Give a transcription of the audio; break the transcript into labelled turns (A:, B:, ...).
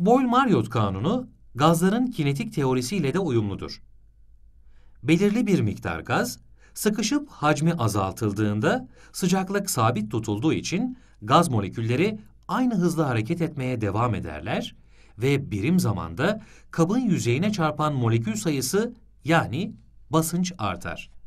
A: boyle mariot kanunu gazların kinetik teorisiyle de uyumludur. Belirli bir miktar gaz sıkışıp hacmi azaltıldığında sıcaklık sabit tutulduğu için gaz molekülleri aynı hızla hareket etmeye devam ederler ve birim zamanda kabın yüzeyine çarpan molekül sayısı yani basınç artar.